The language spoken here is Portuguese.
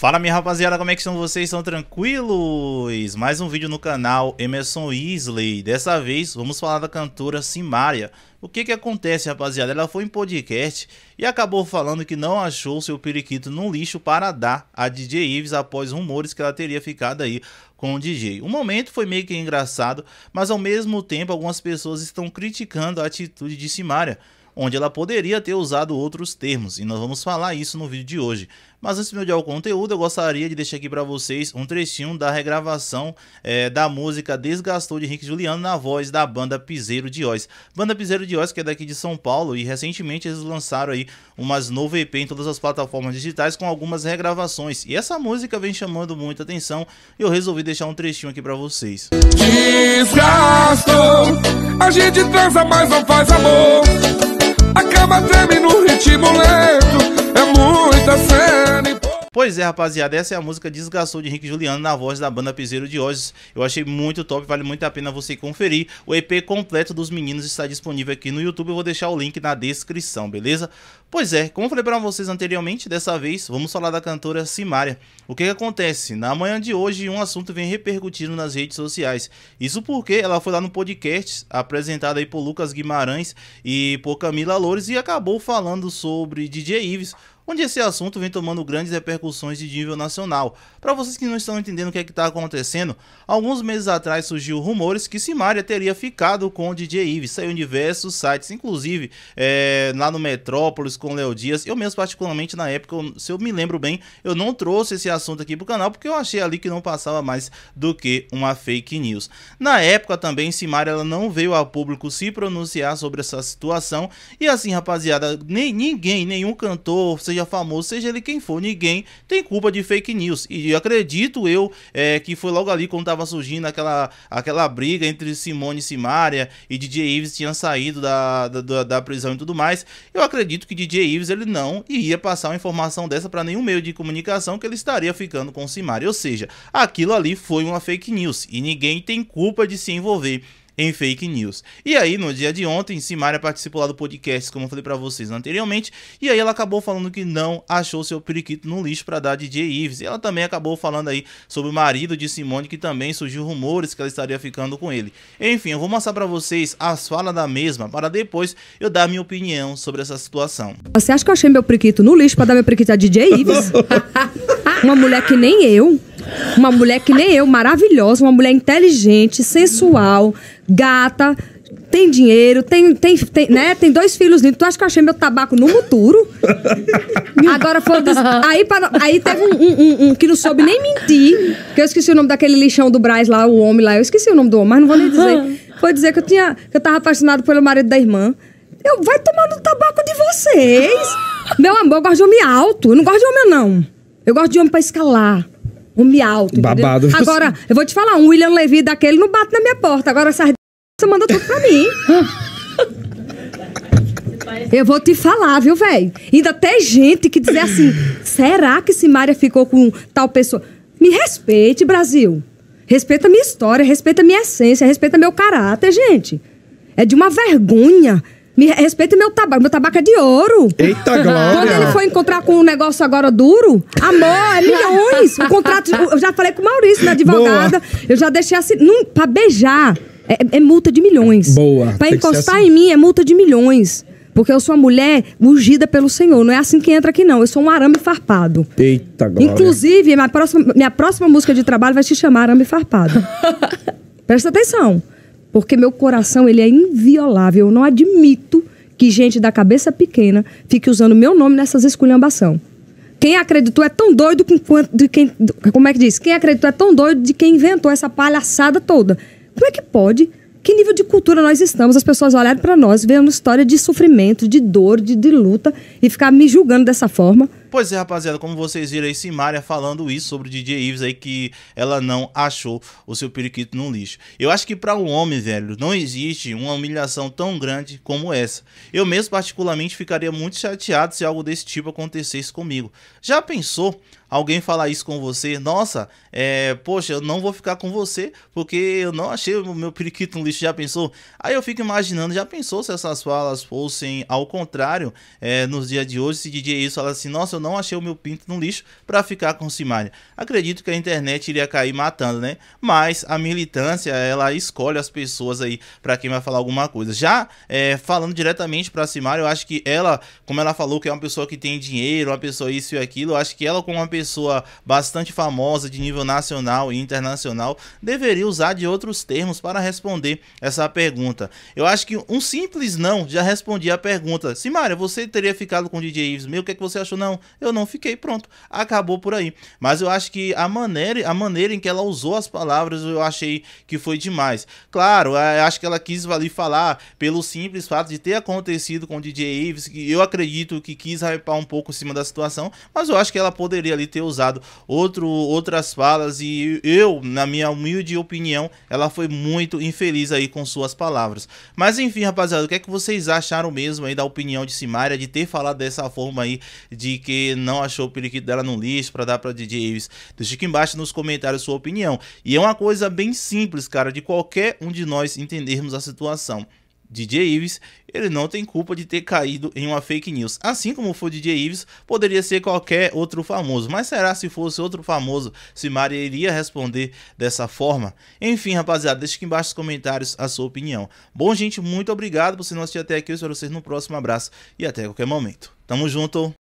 Fala minha rapaziada, como é que estão vocês? Estão tranquilos? Mais um vídeo no canal Emerson Weasley. Dessa vez vamos falar da cantora Simaria O que que acontece rapaziada? Ela foi em podcast e acabou falando que não achou seu periquito no lixo para dar a DJ Ives após rumores que ela teria ficado aí com o DJ. O momento foi meio que engraçado, mas ao mesmo tempo algumas pessoas estão criticando a atitude de Simaria onde ela poderia ter usado outros termos, e nós vamos falar isso no vídeo de hoje. Mas antes de me o conteúdo, eu gostaria de deixar aqui para vocês um trechinho da regravação é, da música Desgastou de Henrique Juliano na voz da banda Piseiro de Oz. Banda Piseiro de Oz que é daqui de São Paulo e recentemente eles lançaram aí umas novo EP em todas as plataformas digitais com algumas regravações. E essa música vem chamando muita atenção e eu resolvi deixar um trechinho aqui para vocês. Desgastou, a gente transa mas não faz amor alma treme no ritmo lento Pois é, rapaziada, essa é a música Desgastou de Henrique Juliano na voz da banda Piseiro de Ozes. Eu achei muito top, vale muito a pena você conferir. O EP completo dos meninos está disponível aqui no YouTube, eu vou deixar o link na descrição, beleza? Pois é, como falei para vocês anteriormente, dessa vez vamos falar da cantora Simária. O que, que acontece? Na manhã de hoje, um assunto vem repercutindo nas redes sociais. Isso porque ela foi lá no podcast apresentado aí por Lucas Guimarães e por Camila Loures e acabou falando sobre DJ Ives, onde esse assunto vem tomando grandes repercussões de nível nacional. Para vocês que não estão entendendo o que é está acontecendo, alguns meses atrás surgiu rumores que Simaria teria ficado com o DJ Ives. Saiu em diversos sites, inclusive é, lá no Metrópolis com o Léo Dias. Eu mesmo, particularmente, na época, se eu me lembro bem, eu não trouxe esse assunto aqui pro canal porque eu achei ali que não passava mais do que uma fake news. Na época também, Simaria ela não veio ao público se pronunciar sobre essa situação. E assim, rapaziada, nem, ninguém, nenhum cantor, seja seja famoso, seja ele quem for, ninguém tem culpa de fake news. E acredito eu é, que foi logo ali quando estava surgindo aquela, aquela briga entre Simone e Simaria e DJ Ives tinham saído da, da, da, prisão e tudo mais. Eu acredito que DJ Ives ele não iria passar uma informação dessa para nenhum meio de comunicação que ele estaria ficando com Simaria. Ou seja, aquilo ali foi uma fake news e ninguém tem culpa de se envolver em fake news. E aí, no dia de ontem, Simária participou lá do podcast, como eu falei para vocês anteriormente, e aí ela acabou falando que não achou seu periquito no lixo para dar DJ Ives. E ela também acabou falando aí sobre o marido de Simone, que também surgiu rumores que ela estaria ficando com ele. Enfim, eu vou mostrar para vocês as falas da mesma, para depois eu dar minha opinião sobre essa situação. Você acha que eu achei meu periquito no lixo para dar meu periquito a DJ Ives? Uma mulher que nem eu uma mulher que nem eu, maravilhosa, uma mulher inteligente, sensual, gata, tem dinheiro, tem, tem, tem, né? Tem dois filhos lindos. Tu acha que eu achei meu tabaco no muturo? Agora foi aí, para... aí teve um, um, um, um, que não soube nem mentir. Que eu esqueci o nome daquele lixão do Braz lá, o homem lá. Eu esqueci o nome do homem, mas não vou nem dizer. Foi dizer que eu tinha. Que eu tava apaixonado pelo marido da irmã. Eu, vai tomar no tabaco de vocês! meu amor, eu gosto de homem alto. Eu não gosto de homem, não. Eu gosto de homem pra escalar um mialto. Entendeu? Babado. Agora, eu vou te falar, um William Levy daquele não bate na minha porta. Agora, essas você manda tudo pra mim. Eu vou te falar, viu, velho? Ainda tem gente que dizer assim: será que Simária ficou com tal pessoa? Me respeite, Brasil. Respeita a minha história, respeita a minha essência, respeita meu caráter, gente. É de uma vergonha me respeita meu tabaco. Meu tabaco é de ouro. Eita, Glória. Quando ele for encontrar com um negócio agora duro, amor, é milhões. o contrato. Eu já falei com o Maurício, na advogada. Boa. Eu já deixei assim. pra beijar é, é, é multa de milhões. Boa. Pra encostar assim. em mim é multa de milhões. Porque eu sou uma mulher ungida pelo Senhor. Não é assim que entra aqui, não. Eu sou um arame farpado. Eita, glória. Inclusive, minha próxima, minha próxima música de trabalho vai se chamar Arame Farpado. Presta atenção porque meu coração ele é inviolável. Eu não admito que gente da cabeça pequena fique usando meu nome nessas esculhambação. Quem acreditou é tão doido quanto de quem, como é que diz? Quem acreditou é tão doido de quem inventou essa palhaçada toda. Como é que pode? Que nível de cultura nós estamos? As pessoas olharem para nós, vendo história de sofrimento, de dor, de, de luta e ficar me julgando dessa forma. Pois é, rapaziada, como vocês viram aí, simaria falando isso sobre o DJ Ives aí, que ela não achou o seu periquito no lixo. Eu acho que para um homem, velho, não existe uma humilhação tão grande como essa. Eu mesmo, particularmente, ficaria muito chateado se algo desse tipo acontecesse comigo. Já pensou alguém falar isso com você? Nossa, é, poxa, eu não vou ficar com você porque eu não achei o meu periquito no lixo. Já pensou? Aí eu fico imaginando, já pensou se essas falas fossem ao contrário é, nos dias de hoje? Se DJ Ives falasse assim, nossa, eu eu não achei o meu pinto no lixo para ficar com Simaria. Acredito que a internet iria cair matando, né? Mas a militância, ela escolhe as pessoas aí para quem vai falar alguma coisa. Já é, falando diretamente para Simaria, eu acho que ela, como ela falou que é uma pessoa que tem dinheiro, uma pessoa isso e aquilo, eu acho que ela como uma pessoa bastante famosa de nível nacional e internacional, deveria usar de outros termos para responder essa pergunta. Eu acho que um simples não já respondia a pergunta. Simaria, você teria ficado com o DJ Ives? Meu, o que, é que você achou? Não, eu não fiquei pronto. Acabou por aí. Mas eu acho que a maneira, a maneira em que ela usou as palavras, eu achei que foi demais. Claro, é, eu acho que ela quis ali falar pelo simples fato de ter acontecido com o DJ Ives, que eu acredito que quis hypar um pouco em cima da situação, mas eu acho que ela poderia ali ter usado outro, outras falas e eu, na minha humilde opinião, ela foi muito infeliz aí com suas palavras. Mas enfim, rapaziada, o que é que vocês acharam mesmo aí da opinião de Simária de ter falado dessa forma aí de que não achou o periquito dela no lixo para dar para DJ Ives. Deixa aqui embaixo nos comentários sua opinião. E é uma coisa bem simples, cara, de qualquer um de nós entendermos a situação. DJ Ives, ele não tem culpa de ter caído em uma fake news. Assim como foi DJ Ives, poderia ser qualquer outro famoso. Mas será se fosse outro famoso, se Maria iria responder dessa forma? Enfim, rapaziada, deixa aqui embaixo nos comentários a sua opinião. Bom, gente, muito obrigado por você não assistir até aqui. Eu espero vocês no próximo abraço e até qualquer momento. Tamo junto!